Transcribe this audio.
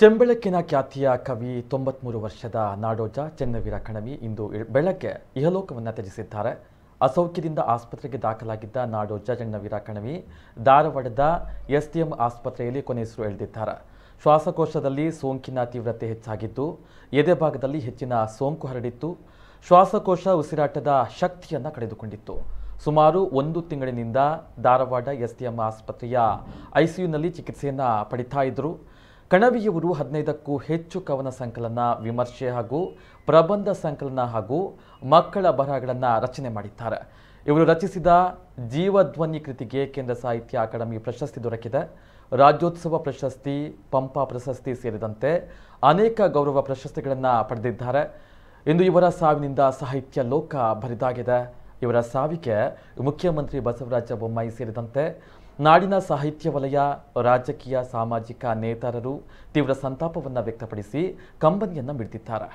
ಚೆಂಬೆಳಕಿನ ಖ್ಯಾತಿಯ ಕವಿ ತೊಂಬತ್ಮೂರು ವರ್ಷದ ನಾಡೋಜ ಚೆನ್ನವೀರ ಕಣವಿ ಇಂದು ಬೆಳಗ್ಗೆ ಇಹಲೋಕವನ್ನು ತ್ಯಜಿಸಿದ್ದಾರೆ ಅಸೌಖ್ಯದಿಂದ ಆಸ್ಪತ್ರೆಗೆ ದಾಖಲಾಗಿದ್ದ ನಾಡೋಜ ಚೆನ್ನವೀರ ಕಣವಿ ಧಾರವಾಡದ ಎಸ್ಡಿಎಂ ಆಸ್ಪತ್ರೆಯಲ್ಲಿ ಕೊನೆಯಸರು ಎಳೆದಿದ್ದಾರೆ ಶ್ವಾಸಕೋಶದಲ್ಲಿ ಸೋಂಕಿನ ತೀವ್ರತೆ ಹೆಚ್ಚಾಗಿದ್ದು ಎದೆ ಭಾಗದಲ್ಲಿ ಹೆಚ್ಚಿನ ಸೋಂಕು ಹರಡಿತ್ತು ಶ್ವಾಸಕೋಶ ಉಸಿರಾಟದ ಶಕ್ತಿಯನ್ನು ಕಳೆದುಕೊಂಡಿತ್ತು ಸುಮಾರು ಒಂದು ತಿಂಗಳಿನಿಂದ ಧಾರವಾಡ ಎಸ್ಡಿಎಂ ಆಸ್ಪತ್ರೆಯ ಐಸಿಯುನಲ್ಲಿ ಚಿಕಿತ್ಸೆಯನ್ನು ಪಡಿತಾ ಇದ್ದರು ಕಣವಿಯವರು ಹದಿನೈದಕ್ಕೂ ಹೆಚ್ಚು ಕವನ ಸಂಕಲನ ವಿಮರ್ಶೆ ಹಾಗೂ ಪ್ರಬಂಧ ಸಂಕಲನ ಹಾಗೂ ಮಕ್ಕಳ ಬರಹಗಳನ್ನು ರಚನೆ ಮಾಡಿದ್ದಾರೆ ಇವರು ರಚಿಸಿದ ಜೀವಧ್ವನಿ ಕೃತಿಗೆ ಕೇಂದ್ರ ಸಾಹಿತ್ಯ ಅಕಾಡೆಮಿ ಪ್ರಶಸ್ತಿ ದೊರಕಿದೆ ರಾಜ್ಯೋತ್ಸವ ಪ್ರಶಸ್ತಿ ಪಂಪ ಪ್ರಶಸ್ತಿ ಸೇರಿದಂತೆ ಅನೇಕ ಗೌರವ ಪ್ರಶಸ್ತಿಗಳನ್ನು ಪಡೆದಿದ್ದಾರೆ ಇಂದು ಇವರ ಸಾವಿನಿಂದ ಸಾಹಿತ್ಯ ಲೋಕ ಬರಿದಾಗಿದೆ ಇವರ ಸಾವಿಗೆ ಮುಖ್ಯಮಂತ್ರಿ ಬಸವರಾಜ ಬೊಮ್ಮಾಯಿ ಸೇರಿದಂತೆ ನಾಡಿನ ಸಾಹಿತ್ಯ ವಲಯ ರಾಜಕೀಯ ಸಾಮಾಜಿಕ ನೇತಾರರು ತೀವ್ರ ಸಂತಾಪವನ್ನು ವ್ಯಕ್ತಪಡಿಸಿ ಕಂಬನಿಯನ್ನು ಮಿಡಿದಿದ್ದಾರೆ